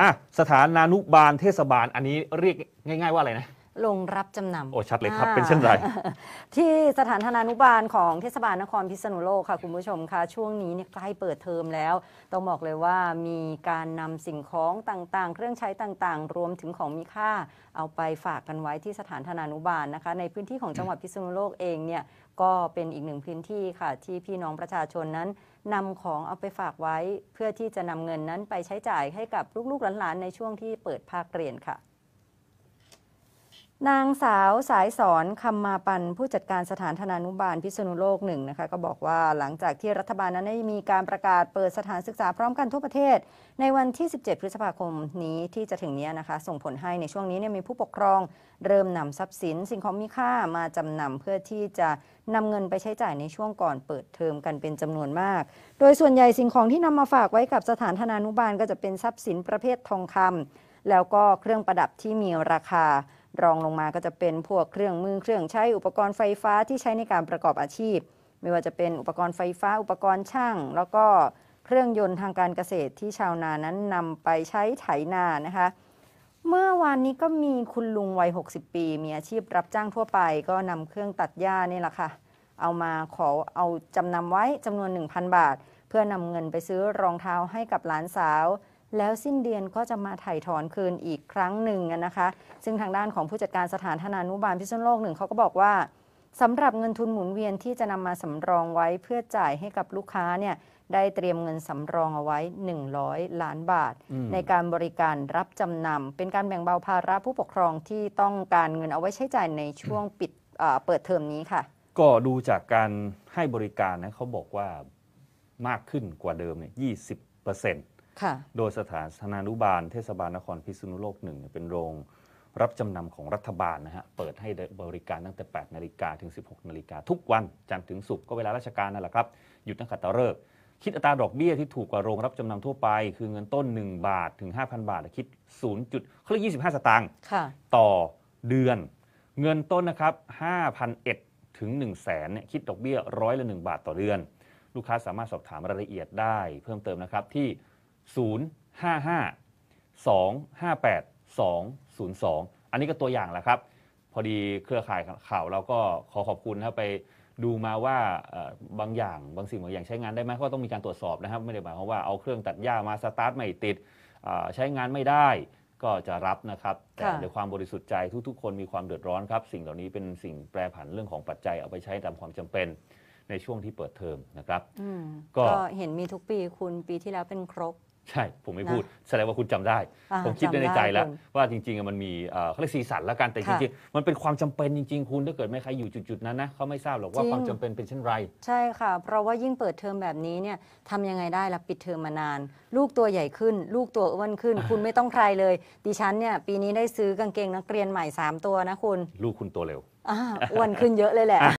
อ่ะสถานานุบาลเทศบาลอันนี้เรียกง่ายๆว่าอะไรนะลงรับจำนำโอ้ชัดเลยครับ เป็นเช่นไรที่สถานธนานุบาลของเทศบาลนครพิษณุโลกค่ะ คุณผู้ชมคะช่วงนี้เนี่ยใกล้เปิดเทอมแล้ว ต้องบอกเลยว่ามีการนำสิ่งของต่างๆ เครื่องใช้ต่างๆ รวมถึงของมีค่า เอาไปฝากกันไว้ที่สถานธนานุบาลนะคะในพื้นที่ของจังหวัดพิษณุโลกเองเนี่ย ก็เป็นอีกหนึ่งพื้นที่ค่ะที่พี่น้องประชาชนนั้นนำของเอาไปฝากไว้เพื่อที่จะนำเงินนั้นไปใช้จ่ายให้กับลูกๆหลานๆในช่วงที่เปิดภาคเรียนค่ะนางสาวสายสอนคำมาปันผู้จัดการสถานธนานุบาลพิษณุโลกหนึ่งนะคะ ก็บอกว่าหลังจากที่รัฐบาลนั้นได้มีการประกาศเปิดสถานศึกษาพร้อมกันทั่วประเทศ ในวันที่ 17 พฤษภาคมนี้ที่จะถึงนี้นะคะ ส่งผลให้ในช่วงนี้เนี่ยมีผู้ปกครองเริ่มนำทรัพย์สิน สิ่งของมีค่ามาจำนำเพื่อที่จะนำเงินไปใช้จ่ายในช่วงก่อนเปิดเทอมกันเป็นจำนวนมาก โดยส่วนใหญ่สิ่งของที่นำมาฝากไว้กับสถานธนานุบาลก็จะเป็นทรัพย์สินประเภททองคำแล้วก็เครื่องประดับที่มีราคารองลงมาก็จะเป็นพวกเครื่องมือเครื่องใช้อุปกรณ์ไฟฟ้าที่ใช้ในการประกอบอาชีพ ไม่ว่าจะเป็นอุปกรณ์ไฟฟ้า อุปกรณ์ช่าง แล้วก็เครื่องยนต์ทางการเกษตรที่ชาวนานั้นนำไปใช้ไถนานะคะ เมื่อวานนี้ก็มีคุณลุงวัย60 ปี มีอาชีพรับจ้างทั่วไปก็นำเครื่องตัดหญ้านี่แหละค่ะเอามาขอเอาจำนำไว้จำนวน1,000บาท เพื่อนำเงินไปซื้อรองเท้าให้กับหลานสาวแล้วสิ้นเดือนก็จะมาถ่ายถอนคืนอีกครั้งหนึ่งนะคะ ซึ่งทางด้านของผู้จัดการสถานธนานุบาลพิษณุโลกหนึ่งเขาก็บอกว่าสำหรับเงินทุนหมุนเวียนที่จะนำมาสำรองไว้ เพื่อจ่ายให้กับลูกค้าเนี่ยได้เตรียมเงินสำรองเอาไว้ 100 ล้านบาท ในการบริการรับจำนำเป็นการแบ่งเบาภาระผู้ปกครองที่ต้องการเงินเอาไว้ใช้จ่ายในช่วงปิดเปิดเทอมนี้ค่ะ ก็ดูจากการให้บริการนะเขาบอกว่ามากขึ้นกว่าเดิมเนี่ย20เปอร์เซ็นต์โดยสถานธนานุบาลเทศบาลนครพิษณุโลกหนึ่งเป็นโรงรับจำนำของรัฐบาลนะฮะ เปิดให้บริการตั้งแต่ 8นาฬิกาถึง 16นาฬิกาทุกวัน จันทร์ถึงศุกร์ก็เวลาราชการนั่นแหละครับ หยุดนักขัตฤกษ์คิดอัตราดอกเบี้ยที่ถูกกว่าโรงรับจำนำทั่วไป คือเงินต้น 1 บาท ถึง 5,000 บาทคิด0จุดเขาเรียก25 สตางค์ต่อเดือน เงินต้นนะครับ5,001ถึง1 0 0 0 0แสนเนี่ยคิดดอกเบี้ยร้อยละ1บาทต่อเดือนลูกค้าสามารถสอบถามรายละเอียดได้เพิ่มเติมนะครับที่055 258 202 อันนี้ก็ตัวอย่างแหละครับ พอดีเครือข่ายข่าวเราก็ขอขอบคุณนะครับไปดูมาว่าบางอย่างบางสิ่งบางอย่างใช้งานได้ไหมก็ต้องมีการตรวจสอบนะครับ ไม่ได้หมายความว่าเอาเครื่องตัดหญ้ามา สตาร์ทไม่ ติดใช้งานไม่ได้ ก็จะรับนะครับ แต่ในความบริสุทธิ์ใจทุกๆคนมีความเดือดร้อนครับสิ่งเหล่านี้เป็นสิ่งแปรผันเรื่องของปัจจัยเอาไปใช้ตามความจำเป็นในช่วงที่เปิดเทอมนะครับก็เห็นมีทุกปีคุณปีที่แล้วเป็นครกใช่ผมไม่พูดแสดงว่าคุณจำได้ ผมคิดในใจแล้วว่าจริงๆมันมีเขาเรียกสีสันแล้วกันแต่จริงๆมันเป็นความจำเป็นจริง ๆ คุณถ้าเกิดไม่ใครอยู่จุดๆนั้นนะเขาไม่ทราบหรอกว่าความจำเป็นเป็นเช่นไร ใช่ค่ะเพราะว่ายิ่งเปิดเทอมแบบนี้เนี่ยทำยังไงได้ล่ะปิดเทอมมานาน ลูกตัวใหญ่ขึ้น ลูกตัวอ้วนขึ้นคุณไม่ต้องใครเลย ดิฉันเนี่ยปีนี้ได้ซื้อกางเกงนักเรียนใหม่ 3 ตัวนะคุณลูกคุณตัวเร็วอ้วนขึ้นเยอะเลยแหละ